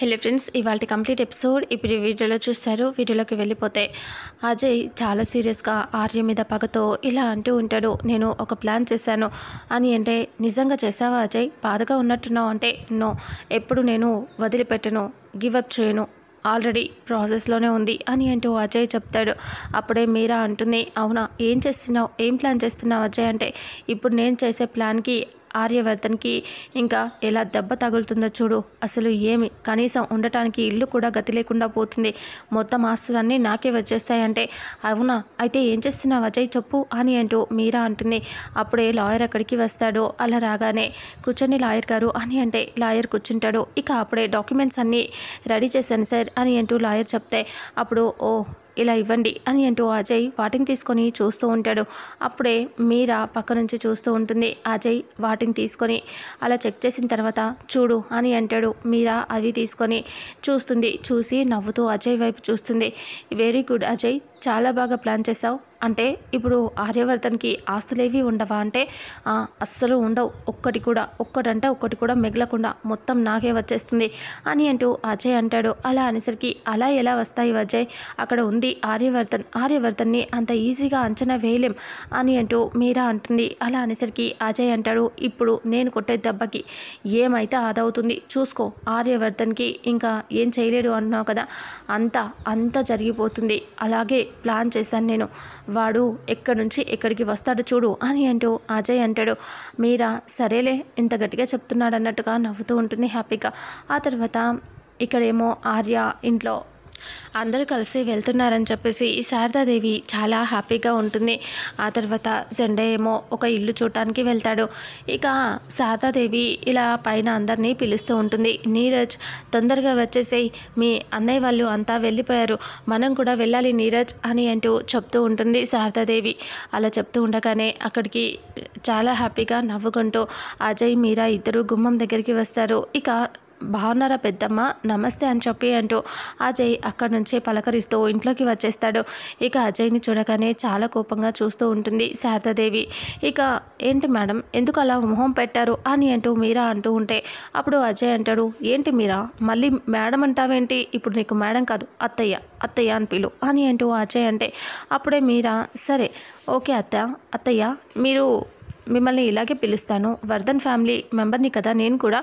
hello friends ఇవాళ complete episode ఇప్పుడు వీడియోలో చూస్తారు వీడియోలోకి వెళ్ళిపోతే అజయ్ చాలా సీరియస్గా ఆర్య మీద పగతో ఇలా అంటూ ఉంటాడు నేను ఒక ప్లాన్ చేశాను అని అంటే నిజంగా చేశావా అజయ్ బాధగా ఉన్నట్టున్నావు అంటే నో ఎప్పుడు నేను వదిలిపెట్టను గివప్ చేయను ఆల్రెడీ ప్రాసెస్లోనే ఉంది అని అంటూ అజయ్ చెప్తాడు అప్పుడే మీరా అంటుంది అవునా ఏం చేస్తున్నావు ఏం ప్లాన్ చేస్తున్నావు అజయ్ అంటే ఇప్పుడు నేను చేసే ప్లాన్కి ఆర్యవర్ధన్కి ఇంకా ఎలా దెబ్బ తగులుతుందో చూడు అసలు ఏమి కనీసం ఉండటానికి ఇల్లు కూడా గతి లేకుండా పోతుంది మొత్తం ఆస్తులన్నీ నాకే వచ్చేస్తాయంటే అవునా అయితే ఏం చేస్తున్నావు అజయ్ చెప్పు అని అంటూ మీరా అంటుంది అప్పుడే లాయర్ అక్కడికి వస్తాడు అలా రాగానే కూర్చొని లాయర్ గారు అని అంటే లాయర్ కూర్చుంటాడు ఇక అప్పుడే డాక్యుమెంట్స్ అన్నీ రెడీ చేశాను సార్ అని అంటూ లాయర్ చెప్తే అప్పుడు ఓ ఇలా ఇవ్వండి అని అంటూ అజయ్ వాటిని తీసుకొని చూస్తూ ఉంటాడు అప్పుడే మీరా పక్క నుంచి చూస్తూ ఉంటుంది అజయ్ వాటిని తీసుకొని అలా చెక్ చేసిన తర్వాత చూడు అని అంటాడు మీరా అవి తీసుకొని చూస్తుంది చూసి నవ్వుతూ అజయ్ వైపు చూస్తుంది వెరీ గుడ్ అజయ్ చాలా బాగా ప్లాన్ చేశావు అంటే ఇప్పుడు ఆర్యవర్ధన్కి ఆస్తులేవి ఉండవా అంటే అస్సలు ఉండవు ఒక్కటి కూడా ఒక్కటంటే ఒక్కటి కూడా మిగలకుండా మొత్తం నాకే వచ్చేస్తుంది అని అంటూ అజయ్ అంటాడు అలా అనేసరికి అలా ఎలా వస్తాయి అజయ్ అక్కడ ఉంది ఆర్యవర్ధన్ ఆర్యవర్ధన్ని అంత ఈజీగా అంచనా వేయలేం అని అంటూ మీరా అంటుంది అలా అనేసరికి అజయ్ అంటాడు ఇప్పుడు నేను కొట్టే దెబ్బకి ఏమైతే ఆదవుతుంది చూసుకో ఆర్యవర్ధన్కి ఇంకా ఏం చేయలేడు అన్నావు కదా అంత అంతా జరిగిపోతుంది అలాగే ప్లాన్ చేశాను నేను వాడు ఎక్కడి నుంచి ఎక్కడికి వస్తాడు చూడు అని అంటూ అజయ్ అంటాడు మీరా సరేలే ఇంత గట్టిగా చెప్తున్నాడు అన్నట్టుగా నవ్వుతూ ఉంటుంది హ్యాపీగా ఆ తర్వాత ఇక్కడేమో ఆర్య ఇంట్లో అందరూ కలిసి వెళ్తున్నారని చెప్పేసి ఈ శారదాదేవి చాలా హ్యాపీగా ఉంటుంది ఆ తర్వాత జెండే ఏమో ఒక ఇల్లు చూడటానికి వెళ్తాడు ఇక శారదాదేవి ఇలా పైన అందరినీ పిలుస్తూ ఉంటుంది నీరజ్ తొందరగా వచ్చేసేయి మీ అన్నయ్య వాళ్ళు అంతా వెళ్ళిపోయారు మనం కూడా వెళ్ళాలి నీరజ్ అని అంటూ చెప్తూ ఉంటుంది శారదాదేవి అలా చెప్తూ ఉండగానే అక్కడికి చాలా హ్యాపీగా నవ్వుకుంటూ అజయ్ మీరా ఇద్దరు గుమ్మం దగ్గరికి వస్తారు ఇక బాగున్నారా పెద్దమ్మ నమస్తే అని చెప్పి అంటూ అజయ్ అక్కడి నుంచే పలకరిస్తూ ఇంట్లోకి వచ్చేస్తాడు ఇక అజయ్ని చూడగానే చాలా కోపంగా చూస్తూ ఉంటుంది శారదాదేవి ఇక ఏంటి మేడం ఎందుకు అలా మొహం పెట్టారు అని అంటూ మీరా అంటూ ఉంటే అప్పుడు అజయ్ అంటాడు ఏంటి మీరా మళ్ళీ మేడం అంటావేంటి ఇప్పుడు నీకు మేడం కాదు అత్తయ్య అత్తయ్య అని పిలు అని అంటూ అజయ్ అంటే అప్పుడే మీరా సరే ఓకే అత్త అత్తయ్య మీరు మిమ్మల్ని ఇలాగే పిలుస్తాను వర్ధన్ ఫ్యామిలీ మెంబర్ని కదా నేను కూడా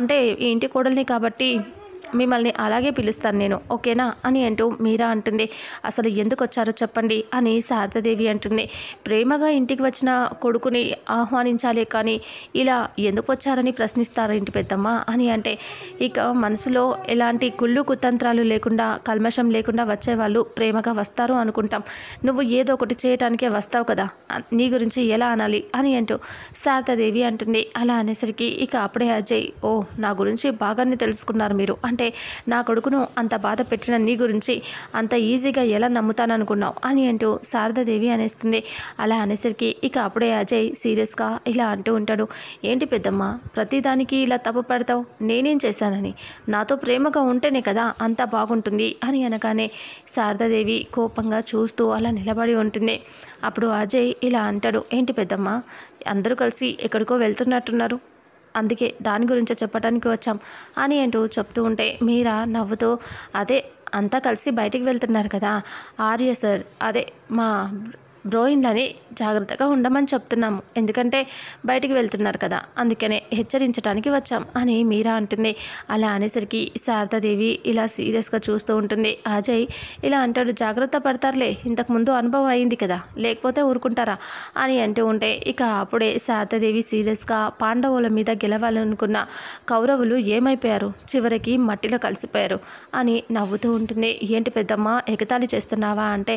అంటే ఇంటి కోడల్ని కాబట్టి మిమ్మల్ని అలాగే పిలుస్తాను నేను ఓకేనా అని అంటూ మీరా అంటుంది అసలు ఎందుకు వచ్చారో చెప్పండి అని శారదాదేవి అంటుంది ప్రేమగా ఇంటికి వచ్చిన కొడుకుని ఆహ్వానించాలే కానీ ఇలా ఎందుకు వచ్చారని ప్రశ్నిస్తారు ఇంటి పెద్దమ్మ అని అంటే ఇక మనసులో ఎలాంటి కుళ్ళు కుతంత్రాలు లేకుండా కల్మషం లేకుండా వచ్చేవాళ్ళు ప్రేమగా వస్తారు అనుకుంటాం నువ్వు ఏదో ఒకటి చేయటానికే వస్తావు కదా నీ గురించి ఎలా అనాలి అని అంటూ శారదాదేవి అంటుంది అలా అనేసరికి ఇక అప్పుడే అజయ్ ఓ నా గురించి బాగానే తెలుసుకున్నారు మీరు అంటే అంటే నా కొడుకును అంత బాధ పెట్టిన నీ గురించి అంత ఈజీగా ఎలా నమ్ముతాననుకున్నావు అని అంటూ శారదాదేవి అనేస్తుంది అలా అనేసరికి ఇక అప్పుడే అజయ్ సీరియస్గా ఇలా అంటూ ఉంటాడు ఏంటి పెద్దమ్మ ప్రతిదానికి ఇలా తప్పు పెడతావు నేనేం చేశానని నాతో ప్రేమగా ఉంటేనే కదా అంత బాగుంటుంది అని అనగానే శారదాదేవి కోపంగా చూస్తూ అలా నిలబడి ఉంటుంది అప్పుడు అజయ్ ఇలా అంటాడు ఏంటి పెద్దమ్మ అందరూ కలిసి ఎక్కడికో వెళ్తున్నట్టున్నారు అందుకే దాని గురించే చెప్పడానికి వచ్చాం అని ఏంటో చెప్తూ ఉంటే మీరా నవ్వుతూ అదే అంతా కలిసి బయటికి వెళ్తున్నారు కదా ఆర్య సార్ అదే మా బ్రోయిన్లని జాగ్రత్తగా ఉండమని చెప్తున్నాము ఎందుకంటే బయటికి వెళ్తున్నారు కదా అందుకనే హెచ్చరించడానికి వచ్చాం అని మీరా అంటుంది అలా అనేసరికి శారదాదేవి ఇలా సీరియస్గా చూస్తూ ఉంటుంది అజయ్ ఇలా అంటాడు జాగ్రత్త పడతారులే ఇంతకుముందు అనుభవం అయింది కదా లేకపోతే ఊరుకుంటారా అని అంటూ ఉంటే ఇక అప్పుడే శారదాదేవి సీరియస్గా పాండవుల మీద గెలవాలనుకున్న కౌరవులు ఏమైపోయారు చివరికి మట్టిలో కలిసిపోయారు అని నవ్వుతూ ఉంటుంది ఏంటి పెద్దమ్మ ఎగతాళి చేస్తున్నావా అంటే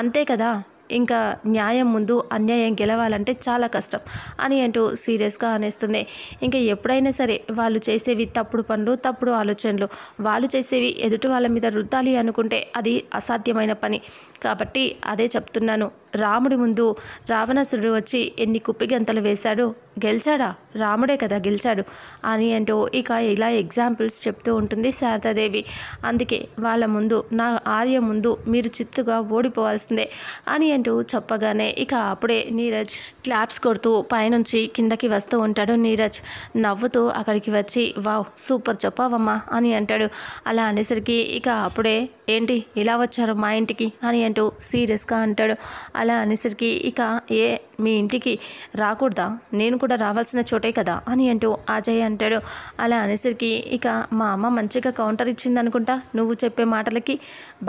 అంతే కదా ఇంకా న్యాయం ముందు అన్యాయం గెలవాలంటే చాలా కష్టం అని అంటూ సీరియస్గా అనేస్తుంది ఇంకా ఎప్పుడైనా సరే వాళ్ళు చేసేవి తప్పుడు పనులు తప్పుడు ఆలోచనలు వాళ్ళు చేసేవి ఎదుటి వాళ్ళ మీద రుద్దాలి అనుకుంటే అది అసాధ్యమైన పని కాబట్టి అదే చెప్తున్నాను రాముడి ముందు రావణాసురుడు వచ్చి ఎన్ని కుప్పిగంతలు వేశాడో గెలిచాడా రాముడే కదా గెలిచాడు అని అంటూ ఇక ఇలా ఎగ్జాంపుల్స్ చెప్తూ ఉంటుంది శారదాదేవి అందుకే వాళ్ళ ముందు నా ఆర్య ముందు మీరు చిత్తుగా ఓడిపోవాల్సిందే అని అంటూ చెప్పగానే ఇక అప్పుడే నీరజ్ క్లాప్స్ కొడుతూ పైనుంచి కిందకి వస్తూ ఉంటాడు నీరజ్ నవ్వుతూ అక్కడికి వచ్చి వావ్ సూపర్ చెప్పావమ్మా అని అంటాడు అలా అనేసరికి ఇక అప్పుడే ఏంటి ఇలా వచ్చారు మా ఇంటికి అని అంటూ సీరియస్గా అంటాడు అలా అనేసరికి ఇక ఏ మీ ఇంటికి రాకూడదా నేను కూడా రావాల్సిన చోటే కదా అని అంటూ అజయ్ అంటాడు అలా అనేసరికి ఇక మా అమ్మ మంచిగా కౌంటర్ ఇచ్చింది అనుకుంటా నువ్వు చెప్పే మాటలకి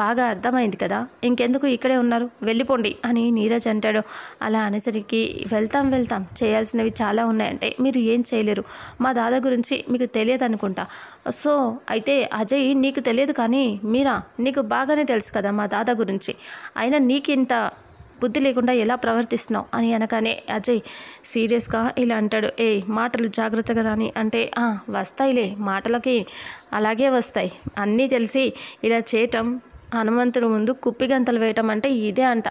బాగా అర్థమైంది కదా ఇంకెందుకు ఇక్కడే ఉన్నారు వెళ్ళిపోండి అని నీరజ్ అంటాడు అలా అనేసరికి వెళ్తాం వెళ్తాం చేయాల్సినవి చాలా ఉన్నాయంటే మీరు ఏం చేయలేరు మా దాదా గురించి మీకు తెలియదు అనుకుంటా సో అయితే అజయ్ నీకు తెలియదు కానీ మీరా నీకు బాగానే తెలుసు కదా మా దాదా గురించి అయినా నీకింత బుద్ధి లేకుండా ఎలా ప్రవర్తిస్తున్నావు అని అనగానే అజయ్ సీరియస్గా ఇలా అంటాడు ఏ మాటలు జాగ్రత్తగా రాని అంటే వస్తాయిలే మాటలకి అలాగే వస్తాయి అన్నీ తెలిసి ఇలా చేయటం హనుమంతుడు ముందు కుప్పిగంతలు వేయటం అంటే ఇదే అంట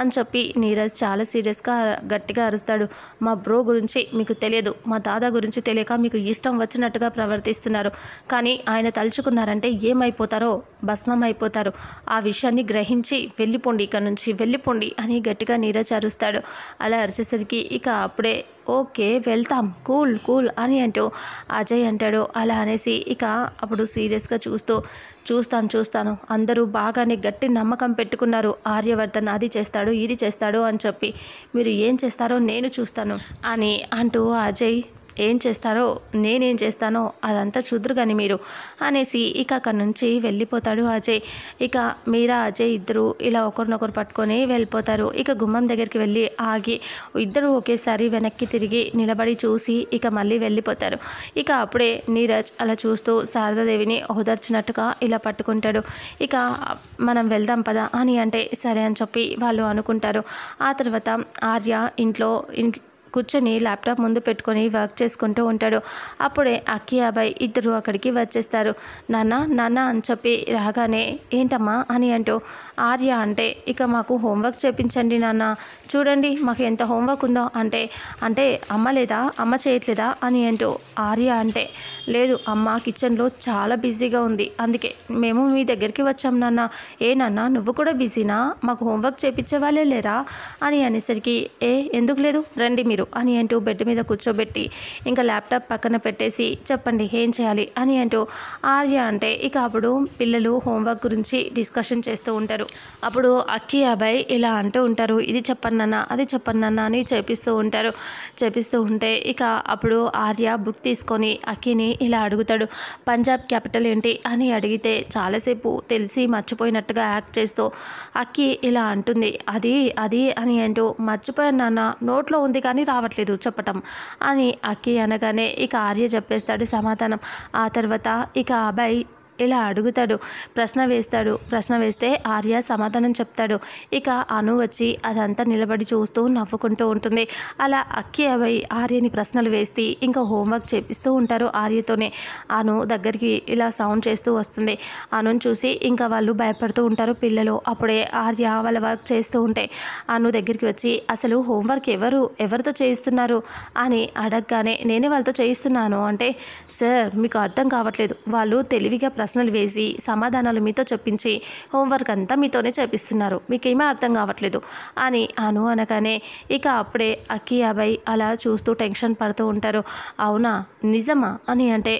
అని చెప్పి నీరజ్ చాలా సీరియస్గా గట్టిగా అరుస్తాడు మా బ్రో గురించి మీకు తెలియదు మా దాద గురించి తెలియక మీకు ఇష్టం వచ్చినట్టుగా ప్రవర్తిస్తున్నారు కానీ ఆయన తలుచుకున్నారంటే ఏమైపోతారో భస్మం అయిపోతారు ఆ విషయాన్ని గ్రహించి వెళ్ళిపోండి ఇక్కడ నుంచి వెళ్ళిపోండి అని గట్టిగా నీరజ్ అరుస్తాడు అలా అరిచేసరికి ఇక అప్పుడే ఓకే వెళ్తాం కూల్ కూల్ అని అంటూ అజయ్ అంటాడు అలా అనేసి ఇక అప్పుడు సీరియస్గా చూస్తూ చూస్తాను చూస్తాను అందరూ బాగానే గట్టి నమ్మకం పెట్టుకున్నారు ఆర్యవర్ధన్ అది చేస్తాడు చేస్తాడు ఇది చేస్తాడు అని చెప్పి మీరు ఏం చేస్తారో నేను చూస్తాను అని అంటూ అజయ్ ఏం చేస్తారో నేనేం చేస్తానో అదంతా చూద్దరు కానీ మీరు అనేసి ఇక అక్కడి నుంచి వెళ్ళిపోతాడు అజయ్ ఇక మీరా అజయ్ ఇద్దరు ఇలా ఒకరినొకరు పట్టుకొని వెళ్ళిపోతారు ఇక గుమ్మం దగ్గరికి వెళ్ళి ఆగి ఇద్దరు ఒకేసారి వెనక్కి తిరిగి నిలబడి చూసి ఇక మళ్ళీ వెళ్ళిపోతారు ఇక అప్పుడే నీరజ్ అలా చూస్తూ శారదాదేవిని ఓదార్చినట్టుగా ఇలా పట్టుకుంటాడు ఇక మనం వెళ్దాం పదా అని అంటే సరే అని చెప్పి వాళ్ళు అనుకుంటారు ఆ తర్వాత ఆర్య ఇంట్లో ఇంట్లో కూర్చొని ల్యాప్టాప్ ముందు పెట్టుకొని వర్క్ చేసుకుంటూ ఉంటాడు అప్పుడే అక్కి అబ్బాయి ఇద్దరు అక్కడికి వచ్చేస్తారు నాన్న నాన్న అని చెప్పి రాగానే ఏంటమ్మా అని అంటూ ఆర్య అంటే ఇక మాకు హోంవర్క్ చేపించండి నాన్న చూడండి మాకు ఎంత హోంవర్క్ ఉందో అంటే అంటే అమ్మ లేదా అమ్మ చేయట్లేదా అని అంటూ ఆర్య అంటే లేదు అమ్మ కిచెన్లో చాలా బిజీగా ఉంది అందుకే మేము మీ దగ్గరికి వచ్చాం నాన్న ఏ నాన్న నువ్వు కూడా బిజీనా మాకు హోంవర్క్ చేపించే వాళ్ళే లేరా అని అనేసరికి ఏ ఎందుకు లేదు రండి మీరు మీరు అని అంటూ బెడ్ మీద కూర్చోబెట్టి ఇంకా ల్యాప్టాప్ పక్కన పెట్టేసి చెప్పండి ఏం చేయాలి అని అంటూ ఆర్య అంటే ఇక అప్పుడు పిల్లలు హోంవర్క్ గురించి డిస్కషన్ చేస్తూ ఉంటారు అప్పుడు అక్కి అబ్బాయి ఇలా అంటూ ఉంటారు ఇది చెప్పండి నాన్న అది చెప్పండి నాన్న అని చేపిస్తూ ఉంటారు చేపిస్తూ ఉంటే ఇక అప్పుడు ఆర్య బుక్ తీసుకొని అక్కిని ఇలా అడుగుతాడు పంజాబ్ క్యాపిటల్ ఏంటి అని అడిగితే చాలాసేపు తెలిసి మర్చిపోయినట్టుగా యాక్ట్ చేస్తూ అక్కి ఇలా అంటుంది అది అది అని అంటూ మర్చిపోయాను నాన్న నోట్లో ఉంది కానీ రావట్లేదు చెప్పటం అని అక్కి అనగానే ఇక ఆర్య చెప్పేస్తాడు సమాధానం ఆ తర్వాత ఇక అబ్బాయి ఇలా అడుగుతాడు ప్రశ్న వేస్తాడు ప్రశ్న వేస్తే ఆర్య సమాధానం చెప్తాడు ఇక అను వచ్చి అదంతా నిలబడి చూస్తూ నవ్వుకుంటూ ఉంటుంది అలా అక్కి అవై ఆర్యని ప్రశ్నలు వేస్తే ఇంకా హోంవర్క్ చేపిస్తూ ఉంటారు ఆర్యతోనే అను దగ్గరికి ఇలా సౌండ్ చేస్తూ వస్తుంది అను చూసి ఇంకా వాళ్ళు భయపడుతూ ఉంటారు పిల్లలు అప్పుడే ఆర్య వాళ్ళ వర్క్ చేస్తూ ఉంటే అను దగ్గరికి వచ్చి అసలు హోంవర్క్ ఎవరు ఎవరితో చేయిస్తున్నారు అని అడగగానే నేనే వాళ్ళతో చేయిస్తున్నాను అంటే సార్ మీకు అర్థం కావట్లేదు వాళ్ళు తెలివిగా ప్రశ్నలు వేసి సమాధానాలు మీతో చెప్పించి హోంవర్క్ అంతా మీతోనే చేపిస్తున్నారు మీకేమీ అర్థం కావట్లేదు అని అను అనగానే ఇక అప్పుడే అక్కి అబ్బాయి అలా చూస్తూ టెన్షన్ పడుతూ ఉంటారు అవునా నిజమా అని అంటే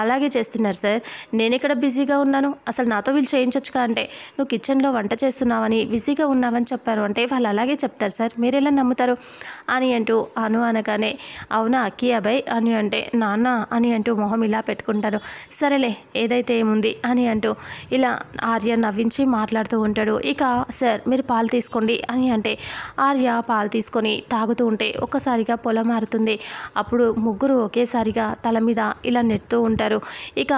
అలాగే చేస్తున్నారు సార్ నేను ఇక్కడ బిజీగా ఉన్నాను అసలు నాతో వీళ్ళు చేయించొచ్చుగా అంటే నువ్వు కిచెన్లో వంట చేస్తున్నావని బిజీగా ఉన్నావని చెప్పారు అంటే వాళ్ళు అలాగే చెప్తారు సార్ మీరు ఎలా నమ్ముతారు అని అంటూ అను అనగానే అవునా అక్కి అబ్బాయి అని అంటే నాన్న అని అంటూ మొహం ఇలా పెట్టుకుంటారు సరేలే ఏదైతే అయితే ఏముంది అని అంటూ ఇలా ఆర్య నవ్వించి మాట్లాడుతూ ఉంటాడు ఇక సార్ మీరు పాలు తీసుకోండి అని అంటే ఆర్య పాలు తీసుకొని తాగుతూ ఉంటే ఒక్కసారిగా పొలం మారుతుంది అప్పుడు ముగ్గురు ఒకేసారిగా తల మీద ఇలా నెడుతూ ఉంటారు ఇక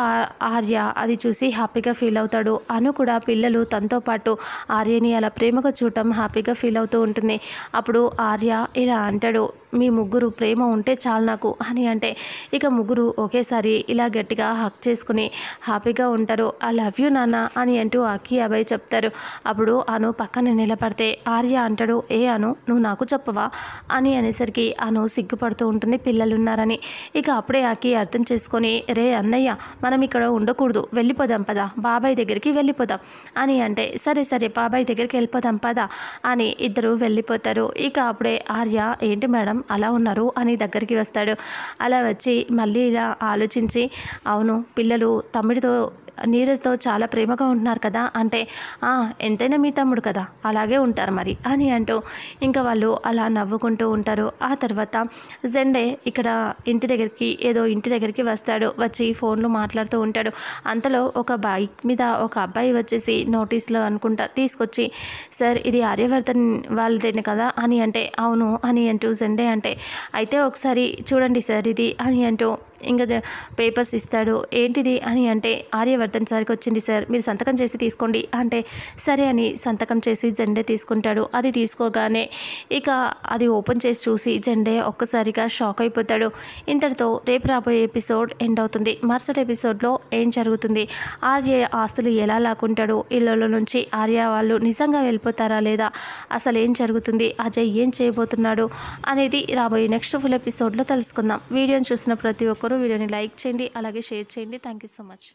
ఆర్య అది చూసి హ్యాపీగా ఫీల్ అవుతాడు అను కూడా పిల్లలు తనతో పాటు ఆర్యని అలా ప్రేమగా చూడటం హ్యాపీగా ఫీల్ అవుతూ ఉంటుంది అప్పుడు ఆర్య ఇలా అంటాడు మీ ముగ్గురు ప్రేమ ఉంటే చాలు నాకు అని అంటే ఇక ముగ్గురు ఒకేసారి ఇలా గట్టిగా హక్ చేసుకుని హ్యాపీగా ఉంటారు ఐ లవ్ యూ నాన్న అని అంటూ అక్కి అభయ్ చెప్తారు అప్పుడు అను పక్కన నిలబడితే ఆర్య అంటాడు ఏ అను నువ్వు నాకు చెప్పవా అని అనేసరికి అను సిగ్గుపడుతూ ఉంటుంది పిల్లలున్నారని ఇక అప్పుడే అక్కి అర్థం చేసుకొని రే అన్నయ్య మనం ఇక్కడ ఉండకూడదు వెళ్ళిపోదాం పదా బాబాయ్ దగ్గరికి వెళ్ళిపోదాం అని అంటే సరే సరే బాబాయ్ దగ్గరికి వెళ్ళిపోదాం పదా అని ఇద్దరు వెళ్ళిపోతారు ఇక అప్పుడే ఆర్య ఏంటి మేడం అలా ఉన్నారు అని దగ్గరికి వస్తాడు అలా వచ్చి మళ్ళీ ఇలా ఆలోచించి అవును పిల్లలు తమ్ముడితో నీరజ్తో చాలా ప్రేమగా ఉంటున్నారు కదా అంటే ఎంతైనా మీ తమ్ముడు కదా అలాగే ఉంటారు మరి అని అంటూ ఇంకా వాళ్ళు అలా నవ్వుకుంటూ ఉంటారు ఆ తర్వాత జెండే ఇక్కడ ఇంటి దగ్గరికి ఏదో ఇంటి దగ్గరికి వస్తాడు వచ్చి ఫోన్లో మాట్లాడుతూ ఉంటాడు అంతలో ఒక బైక్ మీద ఒక అబ్బాయి వచ్చేసి నోటీస్లో అనుకుంటా తీసుకొచ్చి సార్ ఇది ఆర్యవర్ధన్ వాళ్ళదేనే కదా అని అంటే అవును అని అంటూ జెండే అంటే అయితే ఒకసారి చూడండి సార్ ఇది అని అంటూ ఇంకా పేపర్స్ ఇస్తాడు ఏంటిది అని అంటే ఆర్యవర్ధన్ సార్కి వచ్చింది సార్ మీరు సంతకం చేసి తీసుకోండి అంటే సరే అని సంతకం చేసి జెండే తీసుకుంటాడు అది తీసుకోగానే ఇక అది ఓపెన్ చేసి చూసి జెండే ఒక్కసారిగా షాక్ అయిపోతాడు ఇంతటితో రేపు రాబోయే ఎపిసోడ్ ఎండ్ అవుతుంది మరుసటి ఎపిసోడ్లో ఏం జరుగుతుంది ఆర్య ఆస్తులు ఎలా లాక్కుంటాడు ఇళ్ళలో నుంచి ఆర్య వాళ్ళు నిజంగా వెళ్ళిపోతారా లేదా అసలు ఏం జరుగుతుంది అజయ్ ఏం చేయబోతున్నాడు అనేది రాబోయే నెక్స్ట్ ఫుల్ ఎపిసోడ్లో తెలుసుకుందాం వీడియోని చూసిన ప్రతి ఒక్కరు ఎవరు వీడియోని లైక్ చేయండి అలాగే షేర్ చేయండి థ్యాంక్ సో మచ్